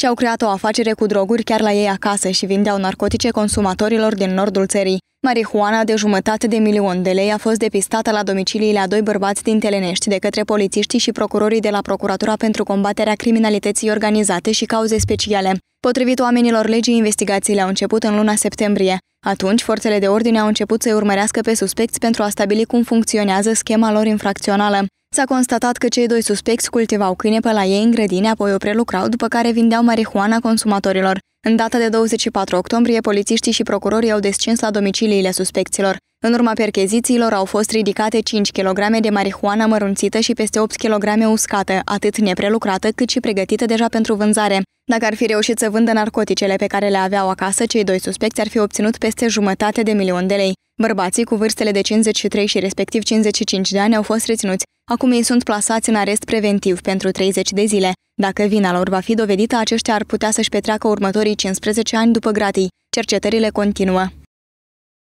și-au creat o afacere cu droguri chiar la ei acasă și vindeau narcotice consumatorilor din nordul țării. Marihuana de jumătate de milion de lei a fost depistată la domiciliile a doi bărbați din Telenești de către polițiștii și procurorii de la Procuratura pentru combaterea criminalității organizate și cauze speciale. Potrivit oamenilor legii, investigațiile au început în luna septembrie. Atunci, forțele de ordine au început să urmărească pe suspecți pentru a stabili cum funcționează schema lor infracțională. S-a constatat că cei doi suspecți cultivau câine pe la ei în grădine, apoi o prelucrau, după care vindeau marihuana consumatorilor. În data de 24 octombrie, polițiștii și procurorii au descins la domiciliile suspecților. În urma perchezițiilor au fost ridicate 5 kg de marihuana mărunțită și peste 8 kg uscată, atât neprelucrată cât și pregătită deja pentru vânzare. Dacă ar fi reușit să vândă narcoticele pe care le aveau acasă, cei doi suspecți ar fi obținut peste jumătate de milion de lei. Bărbații cu vârstele de 53 și respectiv 55 de ani au fost reținuți. Acum ei sunt plasați în arest preventiv pentru 30 de zile. Dacă vina lor va fi dovedită, aceștia ar putea să-și petreacă următorii 15 ani după gratii. Cercetările continuă.